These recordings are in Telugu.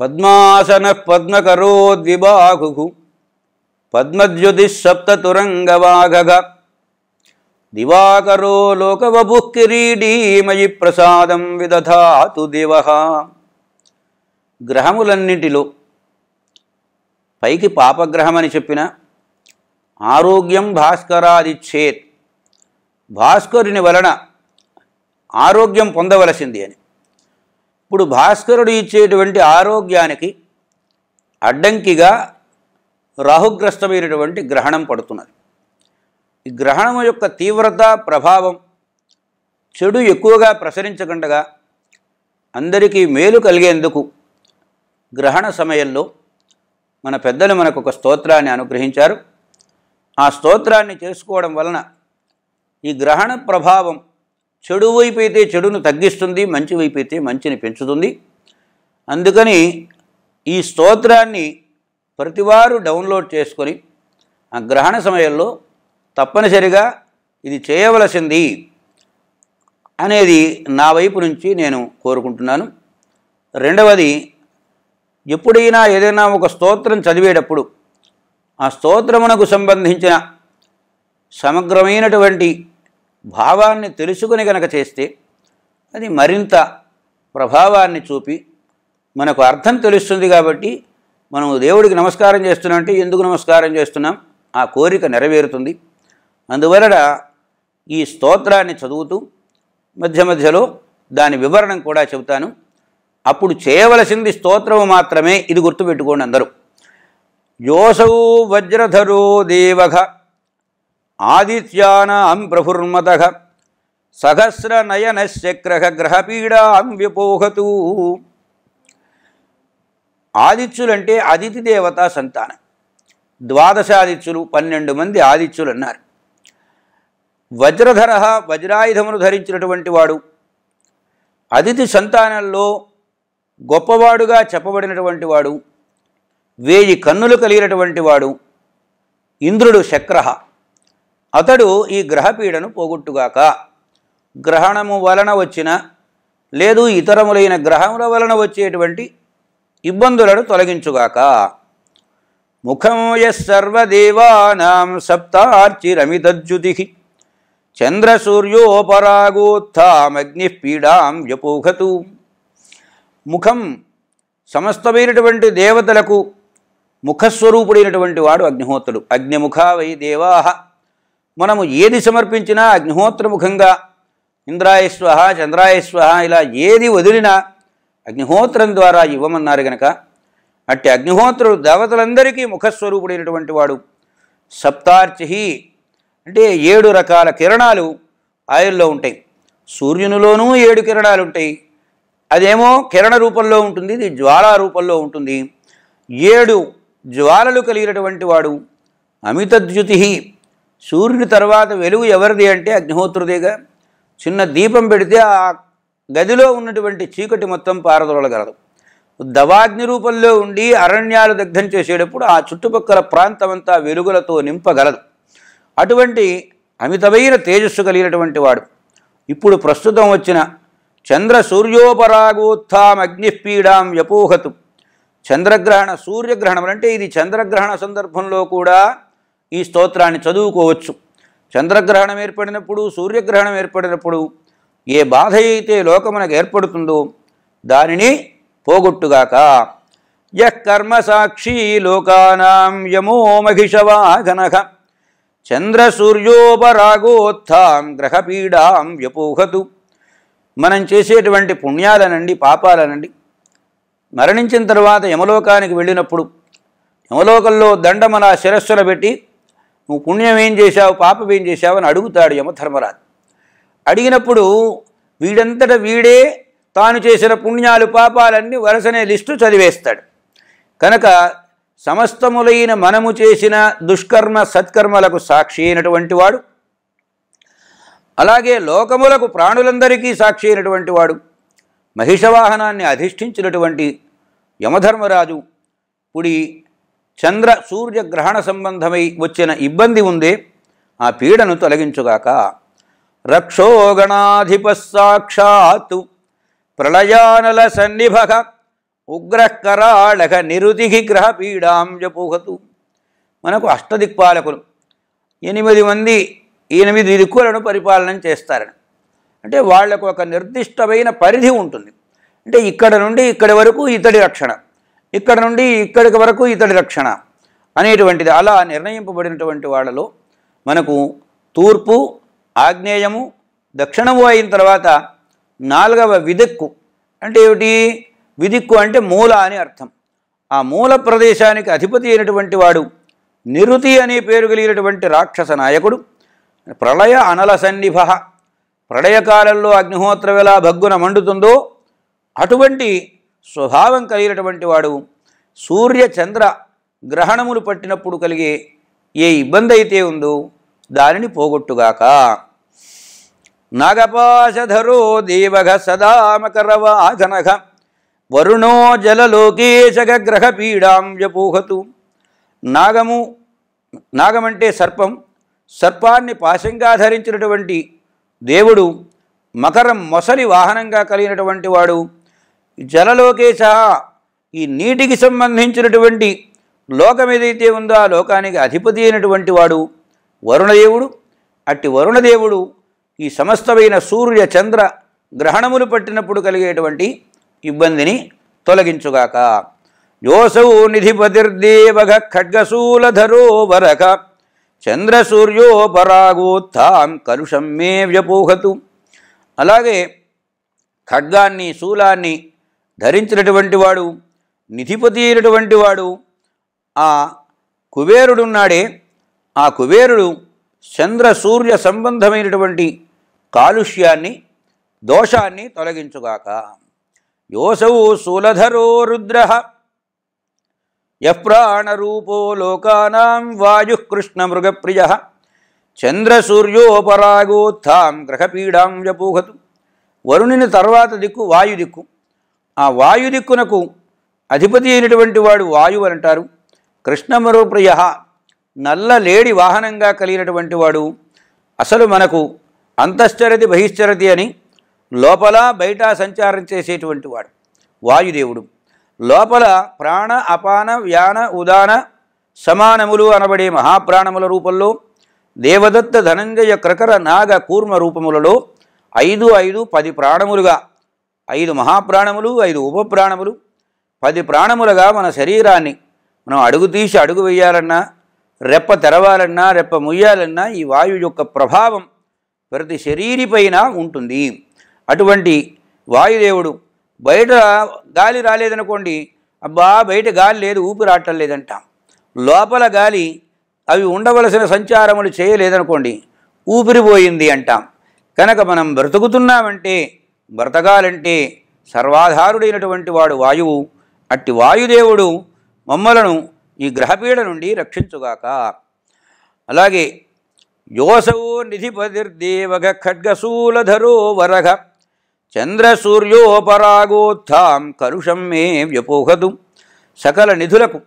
పద్మాసన పద్మకరోద్విబాహు పద్మద్యుతిసప్తతురంగవాఘ దివాకరో లోకవభు కిరీడీమయి ప్రసాదం విదధాతు దివ గ్రహములన్నింటిలో పైకి పాపగ్రహం అని చెప్పిన ఆరోగ్యం భాస్కరాదిచ్చేత్ భాస్కరుని వలన ఆరోగ్యం పొందవలసింది అని ఇప్పుడు భాస్కరుడు ఇచ్చేటువంటి ఆరోగ్యానికి అడ్డంకిగా రాహుగ్రస్తమైనటువంటి గ్రహణం పడుతున్నది ఈ గ్రహణం యొక్క తీవ్రత ప్రభావం చెడు ఎక్కువగా ప్రసరించకుండా అందరికీ మేలు కలిగేందుకు గ్రహణ సమయంలో మన పెద్దలు మనకు ఒక స్తోత్రాన్ని అనుగ్రహించారు ఆ స్తోత్రాన్ని చేసుకోవడం వలన ఈ గ్రహణ ప్రభావం చెడు వైపు అయితే చెడును తగ్గిస్తుంది మంచి వైపు అయితే మంచిని పెంచుతుంది అందుకని ఈ స్తోత్రాన్ని ప్రతివారు డౌన్లోడ్ చేసుకొని ఆ గ్రహణ సమయంలో తప్పనిసరిగా ఇది చేయవలసింది అనేది నా వైపు నుంచి నేను కోరుకుంటున్నాను రెండవది ఎప్పుడైనా ఏదైనా ఒక స్తోత్రం చదివేటప్పుడు ఆ స్తోత్రమునకు సంబంధించిన సమగ్రమైనటువంటి భావాన్ని తెలుసుకుని గనక చేస్తే అది మరింత ప్రభావాన్ని చూపి మనకు అర్థం తెలుస్తుంది కాబట్టి మనం దేవుడికి నమస్కారం చేస్తున్నాం అంటే ఎందుకు నమస్కారం చేస్తున్నాం ఆ కోరిక నెరవేరుతుంది అందువలన ఈ స్తోత్రాన్ని చదువుతూ మధ్య మధ్యలో దాని వివరణం కూడా చెబుతాను అప్పుడు చేయవలసింది స్తోత్రము మాత్రమే ఇది గుర్తుపెట్టుకోండి అందరూ యోసౌ వజ్రధరో దేవఘ ఆదిత్యానాం ప్రఫుర్మత సహస్రనయనశక్ర గ్రహపీడాం విపోహతు ఆదిత్యులంటే అదితి దేవత సంతానం ద్వాదశాదిత్యులు పన్నెండు మంది ఆదిత్యులు అన్నారు వజ్రధర వజ్రాయుధమును ధరించినటువంటి వాడు అదితి సంతానంలో గొప్పవాడుగా చెప్పబడినటువంటి వాడు వేయి కన్నులు కలిగినటువంటి వాడు ఇంద్రుడు శక్రహ అతడు ఈ గ్రహపీడను పోగొట్టుగాక గ్రహణము వలన వచ్చిన లేదు ఇతరములైన గ్రహముల వలన వచ్చేటువంటి ఇబ్బందులను తొలగించుగాక ముఖము యర్వదేవానాం సప్తార్చిరమితజ్యుతి చంద్రసూర్యోపరాగోత్థామగ్ని పీడాం వ్యపోహతు ముఖం సమస్తమైనటువంటి దేవతలకు ముఖస్వరూపుడైనటువంటి వాడు అగ్నిహోత్రుడు అగ్నిముఖా వై దేవాహ మనము ఏది సమర్పించినా అగ్నిహోత్రముఖంగా ఇంద్రాయస్వ చంద్రాయస్వ ఇలా ఏది వదిలినా అగ్నిహోత్రం ద్వారా ఇవ్వమన్నారు గనక అట్టి అగ్నిహోత్రుడు దేవతలందరికీ ముఖస్వరూపుడైనటువంటి వాడు సప్తార్చిహి అంటే ఏడు రకాల కిరణాలు ఆయుల్లో ఉంటాయి సూర్యునిలోనూ ఏడు కిరణాలు ఉంటాయి అదేమో కిరణ రూపంలో ఉంటుంది ఇది జ్వాలా రూపంలో ఉంటుంది ఏడు జ్వాలలు కలిగినటువంటి వాడు అమితద్యుతి సూర్యుడి తర్వాత వెలుగు ఎవరిది అంటే అగ్నిహోత్రుదిగా చిన్న దీపం పెడితే ఆ గదిలో ఉన్నటువంటి చీకటి మొత్తం పారదొలగలదు దవాగ్ని రూపంలో ఉండి అరణ్యాలు దగ్ధం చేసేటప్పుడు ఆ చుట్టుపక్కల ప్రాంతమంతా వెలుగులతో నింపగలదు అటువంటి అమితమైన తేజస్సు కలిగినటువంటి వాడు ఇప్పుడు ప్రస్తుతం వచ్చిన చంద్ర సూర్యోపరాగోత్థాం అగ్నిపీడాం వ్యపోహతు చంద్రగ్రహణ సూర్యగ్రహణం అంటే ఇది చంద్రగ్రహణ సందర్భంలో కూడా ఈ స్తోత్రాన్ని చదువుకోవచ్చు చంద్రగ్రహణం ఏర్పడినప్పుడు సూర్యగ్రహణం ఏర్పడినప్పుడు ఏ బాధ అయితే లోకమునకు ఏర్పడుతుందో దానిని పోగొట్టుగాక యకర్మసాక్షి లోకానాం యమో చంద్ర చంద్రసూర్యోపరాగోత్థాం గ్రహపీడాం వ్యపోహతు మనం చేసేటువంటి పుణ్యాలనండి పాపాలనండి మరణించిన తర్వాత యమలోకానికి వెళ్ళినప్పుడు యమలోకంలో దండమన శిరస్సులు పెట్టి నువ్వు పుణ్యం ఏం చేశావు పాపం ఏం చేశావు అని అడుగుతాడు యమధర్మరాజు అడిగినప్పుడు వీడంతట వీడే తాను చేసిన పుణ్యాలు పాపాలన్నీ వరుసనే లిస్టు చదివేస్తాడు కనుక సమస్తములైన మనము చేసిన దుష్కర్మ సత్కర్మలకు సాక్షి అయినటువంటి వాడు అలాగే లోకములకు ప్రాణులందరికీ సాక్షి అయినటువంటి వాడు మహిషవాహనాన్ని అధిష్ఠించినటువంటి యమధర్మరాజు పుడి చంద్ర సూర్య గ్రహణ సంబంధమై వచ్చిన ఇబ్బంది ఉంది ఆ పీడను తొలగించుగాక రక్షోగణాధిప సాక్షాత్ ప్రళయానల సన్నిభ ఉగ్రకరాళక నిరుదిహి గ్రహ పీడాం జపోహతు మనకు అష్టదిక్పాలకులు ఎనిమిది మంది ఎనిమిది దిక్కులను పరిపాలన చేస్తారని అంటే వాళ్లకు ఒక నిర్దిష్టమైన పరిధి ఉంటుంది అంటే ఇక్కడ నుండి ఇక్కడి వరకు ఇతడి రక్షణ ఇక్కడ నుండి ఇక్కడికి వరకు ఇతడి రక్షణ అనేటువంటిది అలా నిర్ణయింపబడినటువంటి వాళ్ళలో మనకు తూర్పు ఆగ్నేయము దక్షిణము అయిన తర్వాత నాలుగవ విదిక్కు అంటే ఏమిటి విదిక్కు అంటే మూల అని అర్థం ఆ మూల ప్రదేశానికి అధిపతి అయినటువంటి వాడు నిరుతి అనే పేరు కలిగినటువంటి రాక్షస నాయకుడు ప్రళయ అనల సన్నిభ ప్రళయకాలంలో అగ్నిహోత్ర భగ్గున మండుతుందో అటువంటి స్వభావం కలిగినటువంటి వాడు సూర్య చంద్ర గ్రహణములు పట్టినప్పుడు కలిగే ఏ ఇబ్బంది అయితే ఉందో దానిని పోగొట్టుగాక నాగపాశధరో దేవఘ సదామకరవాఘనఘ ఆఘనఘ వరుణో జలలోకేశగ్రహ పీడాం వ్యపోహతు నాగము నాగమంటే సర్పం సర్పాన్ని పాశంగా ధరించినటువంటి దేవుడు మకరం మొసలి వాహనంగా కలిగినటువంటి వాడు జలలోకేశ ఈ నీటికి సంబంధించినటువంటి లోకం ఏదైతే ఉందో ఆ లోకానికి అధిపతి అయినటువంటి వాడు వరుణదేవుడు అట్టి వరుణదేవుడు ఈ సమస్తమైన సూర్య చంద్ర గ్రహణములు పట్టినప్పుడు కలిగేటువంటి ఇబ్బందిని తొలగించుగాక యోసౌ నిధిపతిర్దేవగ ఖడ్గశూలధరో వరక చంద్రసూర్యోపరాగోత్థాం కలుషం మే వ్యపోహతు అలాగే ఖడ్గాన్ని శూలాన్ని ధరించినటువంటి వాడు నిధిపతి అయినటువంటి వాడు ఆ కుబేరుడున్నాడే ఆ కుబేరుడు చంద్ర సూర్య సంబంధమైనటువంటి కాలుష్యాన్ని దోషాన్ని తొలగించుగాక యోసౌ సులధరో రుద్ర యప్రాణరూపో లోకానాం వాయుకృష్ణమృగప్రియ చంద్రసూర్యోపరాగోత్థాం గ్రహపీడాం వ్యపూహతు వరుణిని తర్వాత దిక్కు వాయు దిక్కు ఆ వాయుదిక్కునకు అధిపతి అయినటువంటి వాడు వాయువు అంటారు కృష్ణమరూప్రియ నల్ల లేడి వాహనంగా కలిగినటువంటి వాడు అసలు మనకు అంతశ్చరతి బహిశ్చరతి అని లోపల బయట సంచారం చేసేటువంటి వాడు వాయుదేవుడు లోపల ప్రాణ అపాన వ్యాన ఉదాన సమానములు అనబడే మహాప్రాణముల రూపంలో దేవదత్త ధనంజయ క్రకర నాగ కూర్మ రూపములలో ఐదు ఐదు పది ప్రాణములుగా ఐదు మహాప్రాణములు ఐదు ఉపప్రాణములు పది ప్రాణములుగా మన శరీరాన్ని మనం అడుగు తీసి అడుగు వేయాలన్నా రెప్ప తెరవాలన్నా రెప్ప ముయ్యాలన్నా ఈ వాయువు యొక్క ప్రభావం ప్రతి శరీరిపైన ఉంటుంది అటువంటి వాయుదేవుడు బయట గాలి రాలేదనుకోండి అబ్బా బయట గాలి లేదు ఊపిరాటం లేదంట లోపల గాలి అవి ఉండవలసిన సంచారములు చేయలేదనుకోండి ఊపిరిపోయింది అంటాం కనుక మనం బ్రతుకుతున్నామంటే బ్రతకాలంటే సర్వాధారుడైనటువంటి వాడు వాయువు అట్టి వాయుదేవుడు మమ్మలను ఈ గ్రహపీడ నుండి రక్షించుగాక అలాగే యోసౌ నిధిపతిర్దేవగ ఖడ్గశూలధరో వరఘ సూర్యోపరాగోత్థాం కరుషం మే వ్యపోహదు సకల నిధులకు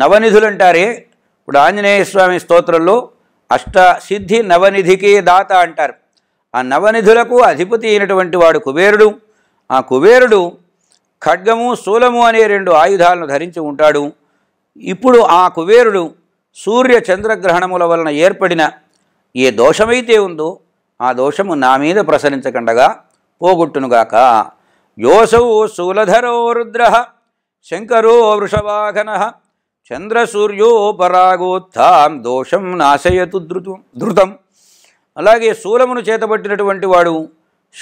నవనిధులంటారే ఇప్పుడు ఆంజనేయ స్వామి స్తోత్రంలో అష్ట సిద్ధి నవనిధికే దాత అంటారు ఆ నవనిధులకు అధిపతి అయినటువంటి వాడు కుబేరుడు ఆ కుబేరుడు ఖడ్గము శూలము అనే రెండు ఆయుధాలను ధరించి ఉంటాడు ఇప్పుడు ఆ కుబేరుడు సూర్య చంద్రగ్రహణముల వలన ఏర్పడిన ఏ దోషమైతే ఉందో ఆ దోషము నా మీద ప్రసరించకుండగా పోగొట్టునుగాక యోసౌ శూలధరో రుద్ర శంకరో వృషవాహన చంద్రసూర్యోపరాగోత్థాం దోషం నాశయతు ధృతం ధృతం అలాగే శూలమును చేతబట్టినటువంటి వాడు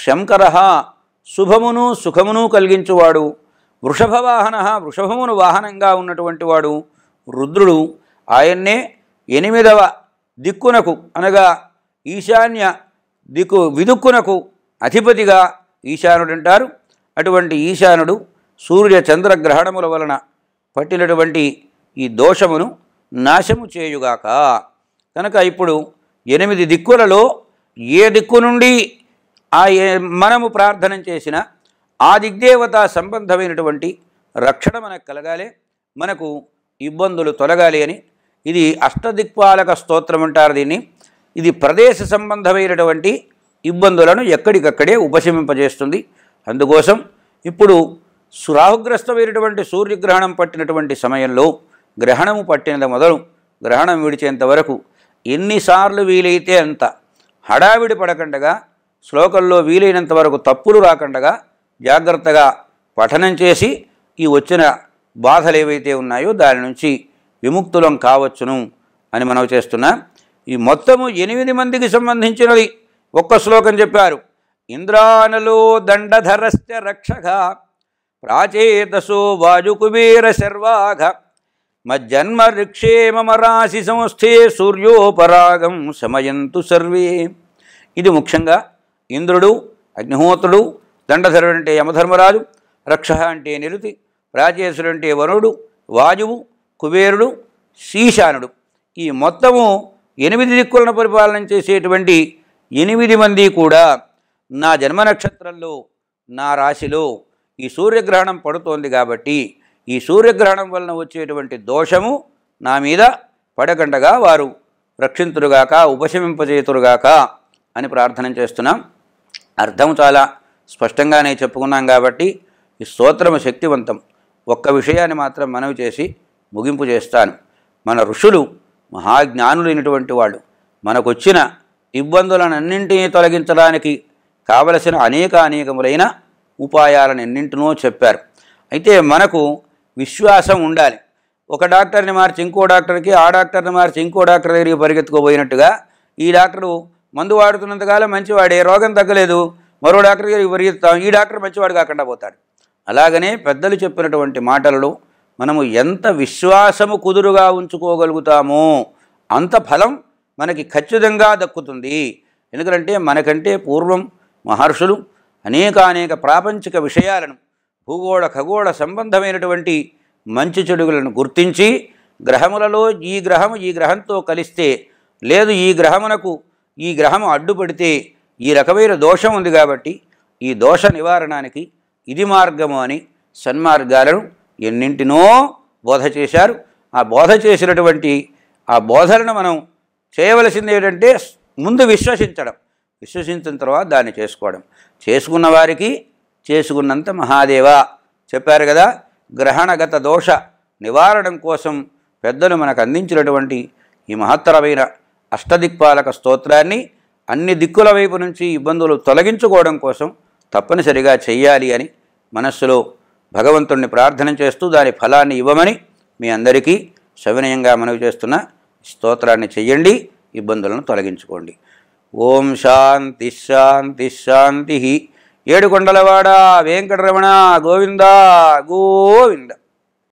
శంకర శుభమును సుఖమును కలిగించువాడు వృషభవాహన వృషభమును వాహనంగా ఉన్నటువంటి వాడు రుద్రుడు ఆయన్నే ఎనిమిదవ దిక్కునకు అనగా ఈశాన్య దిక్కు విదుక్కునకు అధిపతిగా ఈశానుడు అంటారు అటువంటి ఈశానుడు సూర్య చంద్రగ్రహణముల వలన పట్టినటువంటి ఈ దోషమును నాశము చేయుగాక కనుక ఇప్పుడు ఎనిమిది దిక్కులలో ఏ దిక్కు నుండి ఆ మనము ప్రార్థన చేసిన ఆ దిగ్దేవత సంబంధమైనటువంటి రక్షణ మనకు కలగాలి మనకు ఇబ్బందులు తొలగాలి అని ఇది అష్టదిక్పాలక స్తోత్రం అంటారు దీన్ని ఇది ప్రదేశ సంబంధమైనటువంటి ఇబ్బందులను ఎక్కడికక్కడే ఉపశమింపజేస్తుంది అందుకోసం ఇప్పుడు సురాహుగ్రస్తమైనటువంటి సూర్యగ్రహణం పట్టినటువంటి సమయంలో గ్రహణము పట్టినంత మొదలు గ్రహణం విడిచేంత వరకు ఎన్నిసార్లు వీలైతే అంత హడావిడి పడకుండగా శ్లోకంలో వీలైనంత వరకు తప్పులు రాకుండగా జాగ్రత్తగా పఠనం చేసి ఈ వచ్చిన బాధలు ఏవైతే ఉన్నాయో దాని నుంచి విముక్తులం కావచ్చును అని మనం చేస్తున్నా ఈ మొత్తము ఎనిమిది మందికి సంబంధించినది ఒక్క శ్లోకం చెప్పారు ఇంద్రానలో దండధరస్య రక్షగా ప్రాచేతసో వాజుకుబీర శర్వాఘ మజ్జన్మ రిక్షే మమ రాశి సంస్థే సూర్యోపరాగం సమయంతు సర్వే ఇది ముఖ్యంగా ఇంద్రుడు అగ్నిహోత్రుడు దండధరుడు అంటే యమధర్మరాజు రక్ష అంటే నిరుతి రాజేశ్వరుడు అంటే వరుడు వాయువు కుబేరుడు శీశానుడు ఈ మొత్తము ఎనిమిది దిక్కులను పరిపాలన చేసేటువంటి ఎనిమిది మంది కూడా నా జన్మ నక్షత్రంలో నా రాశిలో ఈ సూర్యగ్రహణం పడుతోంది కాబట్టి ఈ సూర్యగ్రహణం వలన వచ్చేటువంటి దోషము నా మీద పడకండగా వారు రక్షింతురుగాక ఉపశమింపజేతురుగాక అని ప్రార్థన చేస్తున్నాం అర్థం చాలా స్పష్టంగానే చెప్పుకున్నాం కాబట్టి ఈ స్తోత్రము శక్తివంతం ఒక్క విషయాన్ని మాత్రం మనవి చేసి ముగింపు చేస్తాను మన ఋషులు మహాజ్ఞానులైనటువంటి వాళ్ళు మనకొచ్చిన ఇబ్బందులనన్నింటినీ తొలగించడానికి కావలసిన అనేక అనేకములైన ఉపాయాలను ఎన్నింటినో చెప్పారు అయితే మనకు విశ్వాసం ఉండాలి ఒక డాక్టర్ని మార్చి ఇంకో డాక్టర్కి ఆ డాక్టర్ని మార్చి ఇంకో డాక్టర్ దగ్గరికి పరిగెత్తుకోబోయినట్టుగా ఈ డాక్టరు మందు వాడుతున్నంతకాలం మంచివాడే రోగం తగ్గలేదు మరో డాక్టర్ దగ్గరికి పరిగెత్తాం ఈ డాక్టర్ మంచివాడు కాకుండా పోతాడు అలాగనే పెద్దలు చెప్పినటువంటి మాటలలో మనము ఎంత విశ్వాసము కుదురుగా ఉంచుకోగలుగుతామో అంత ఫలం మనకి ఖచ్చితంగా దక్కుతుంది ఎందుకంటే మనకంటే పూర్వం మహర్షులు అనేక ప్రాపంచిక విషయాలను భూగోళ ఖగోళ సంబంధమైనటువంటి మంచి చెడుగులను గుర్తించి గ్రహములలో ఈ గ్రహము ఈ గ్రహంతో కలిస్తే లేదు ఈ గ్రహమునకు ఈ గ్రహము అడ్డుపడితే ఈ రకమైన దోషం ఉంది కాబట్టి ఈ దోష నివారణానికి ఇది మార్గము అని సన్మార్గాలను ఎన్నింటినో బోధ చేశారు ఆ బోధ చేసినటువంటి ఆ బోధలను మనం చేయవలసింది ఏంటంటే ముందు విశ్వసించడం విశ్వసించిన తర్వాత దాన్ని చేసుకోవడం చేసుకున్న వారికి చేసుకున్నంత మహాదేవ చెప్పారు కదా గ్రహణగత దోష నివారణం కోసం పెద్దలు మనకు అందించినటువంటి ఈ మహత్తరమైన అష్టదిక్పాలక స్తోత్రాన్ని అన్ని దిక్కుల వైపు నుంచి ఇబ్బందులు తొలగించుకోవడం కోసం తప్పనిసరిగా చేయాలి అని మనస్సులో భగవంతుణ్ణి ప్రార్థన చేస్తూ దాని ఫలాన్ని ఇవ్వమని మీ అందరికీ సవినయంగా మనవి చేస్తున్న స్తోత్రాన్ని చెయ్యండి ఇబ్బందులను తొలగించుకోండి ఓం శాంతి శాంతి శాంతి ఏడుకొండలవాడ వెంకటరమణ గోవింద గోవింద